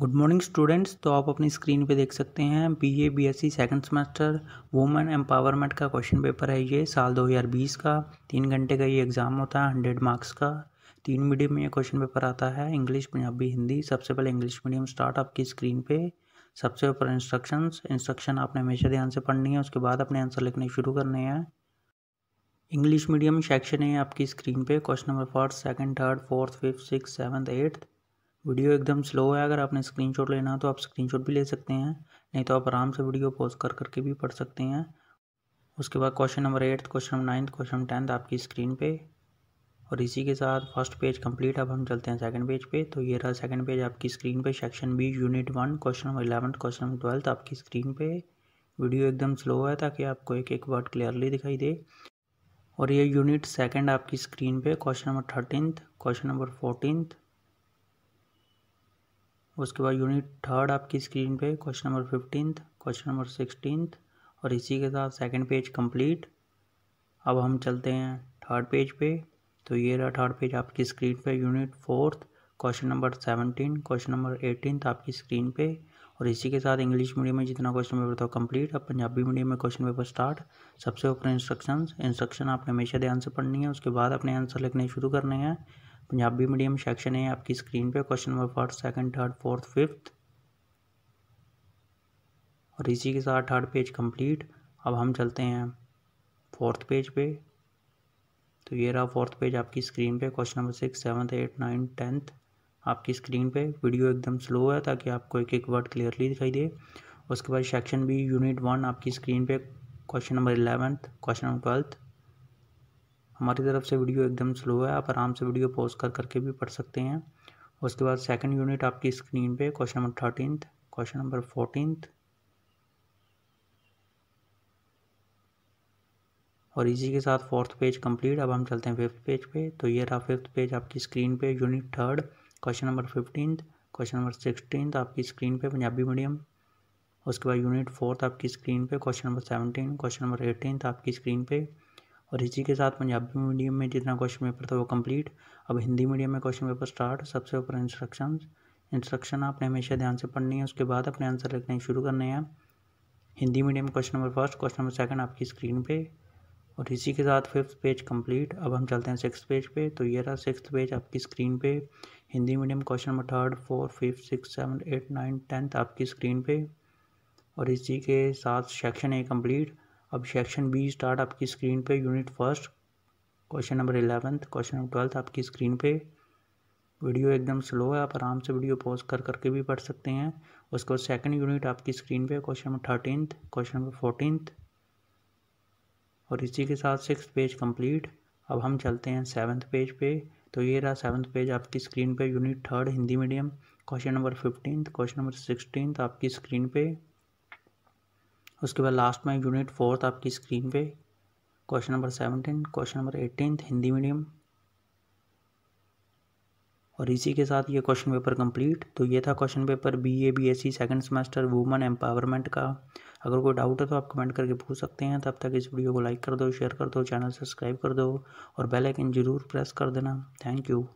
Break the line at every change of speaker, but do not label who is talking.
good morning students तो आप अपनी स्क्रीन पे देख सकते हैं B A B S C second semester women empowerment का क्वेश्चन पेपर है ये साल 2020 का तीन घंटे का ये एग्ज़ाम होता है हंड्रेड मार्क्स का तीन मीडियम में ये क्वेश्चन पेपर आता है इंग्लिश पंजाबी हिंदी सबसे पहले इंग्लिश मीडियम स्टार्ट आपकी स्क्रीन पे सबसे ऊपर इंस्ट्रक्शन इंस्ट्रक्शन आपने हमेशा ध्यान से पढ़नी है उसके बाद अपने आंसर लिखने शुरू करने हैं इंग्लिश मीडियम सेक्शन है आपकी स्क्रीन पे question number first second third fourth fifth six seventh eighth video एकदम स्लो है अगर आपने स्क्रीनशॉट लेना है तो आप स्क्रीनशॉट भी ले सकते हैं नहीं तो आप आराम से वीडियो पॉज कर करके भी पढ़ सकते हैं उसके बाद question number eighth question number ninth question number tenth आपकी स्क्रीन पे और इसी के साथ फर्स्ट पेज कंप्लीट अब हम चलते हैं सेकंड पेज पे तो ये रहा सेकंड पेज आपकी स्क्रीन पे section B unit one question number eleven question number twelfth आपकी स्क्रीन पे वीडियो एकदम स्लो है ताकि आपको एक एक वर्ड क्लियरली दिखाई दे और ये यूनिट सेकेंड आपकी स्क्रीन पे question number thirteenth question number fourteenth उसके बाद यूनिट थर्ड आपकी स्क्रीन पे question number fifteen question number sixteen और इसी के साथ सेकंड पेज कंप्लीट अब हम चलते हैं थर्ड पेज पे तो ये रहा थर्ड पेज आपकी स्क्रीन पे unit fourth question number seventeen question number eighteen आपकी स्क्रीन पे और इसी के साथ इंग्लिश मीडियम में जितना क्वेश्चन पेपर था कंप्लीट अब पंजाबी मीडियम में क्वेश्चन पेपर स्टार्ट सबसे ऊपर इंस्ट्रक्शंस इंस्ट्रक्शन आपने हमेशा ध्यान से पढ़नी है उसके बाद अपने आंसर लिखने शुरू करने हैं पंजाबी मीडियम सेक्शन है आपकी स्क्रीन पे question number first second third fourth fifth और इसी के साथ थर्ड पेज कंप्लीट अब हम चलते हैं फोर्थ पेज पे तो ये रहा फोर्थ पेज आपकी स्क्रीन पे question number six seventh eight nine tenth आपकी स्क्रीन पे वीडियो एकदम स्लो है ताकि आपको एक एक वर्ड क्लियरली दिखाई दे उसके बाद सेक्शन बी यूनिट वन आपकी स्क्रीन पे question number eleventh question number twelfth हमारी तरफ से वीडियो एकदम स्लो है आप आराम से वीडियो पॉज कर करके भी पढ़ सकते हैं उसके बाद सेकंड यूनिट आपकी स्क्रीन पे question number thirteen question number fourteen और इसी के साथ फोर्थ पेज कंप्लीट अब हम चलते हैं फिफ्थ पेज पे तो ये रहा फिफ्थ पेज आपकी स्क्रीन पे unit third question number fifteen question number sixteen आपकी स्क्रीन पे पंजाबी मीडियम उसके बाद यूनिट फोर्थ आपकी स्क्रीन पे question number seventeen question number eighteen आपकी स्क्रीन पे और इसी के साथ पंजाबी मीडियम में जितना क्वेश्चन पेपर था वो कंप्लीट अब हिंदी मीडियम में क्वेश्चन पेपर स्टार्ट सबसे ऊपर इंस्ट्रक्शन इंस्ट्रक्शन आपने हमेशा ध्यान से पढ़नी है उसके बाद अपने आंसर लिखने शुरू करने हैं Hindi medium question number first question number second आपकी स्क्रीन पे और इसी के साथ फिफ्थ पेज कंप्लीट अब हम चलते हैं सिक्स पेज पे तो ये रहा सिक्स पेज आपकी स्क्रीन पे Hindi medium question number third fourth fifth six seven eight nine tenth आपकी स्क्रीन पे और इसी के साथ सेक्शन ए कंप्लीट अब सेक्शन बी स्टार्ट आपकी स्क्रीन पे unit first question number eleventh question number twelfth आपकी स्क्रीन पे वीडियो एकदम स्लो है आप आराम से वीडियो पॉज कर करके भी पढ़ सकते हैं उसके बाद सेकेंड यूनिट आपकी स्क्रीन पे question number thirteenth question number fourteenth और इसी के साथ सिक्स पेज कंप्लीट अब हम चलते हैं सेवन्थ पेज पे तो ये रहा सेवन्थ पेज आपकी स्क्रीन पे unit third Hindi medium question number fifteen question number sixteen आपकी स्क्रीन पे उसके बाद लास्ट में यूनिट फोर्थ आपकी स्क्रीन पे question number seventeen question number eighteen Hindi medium और इसी के साथ ये क्वेश्चन पेपर कंप्लीट तो ये था question paper B A B S C second semester women empowerment का अगर कोई डाउट है तो आप कमेंट करके पूछ सकते हैं तब तक इस वीडियो को लाइक कर दो शेयर कर दो चैनल सब्सक्राइब कर दो और बेल आइकन जरूर प्रेस कर देना थैंक यू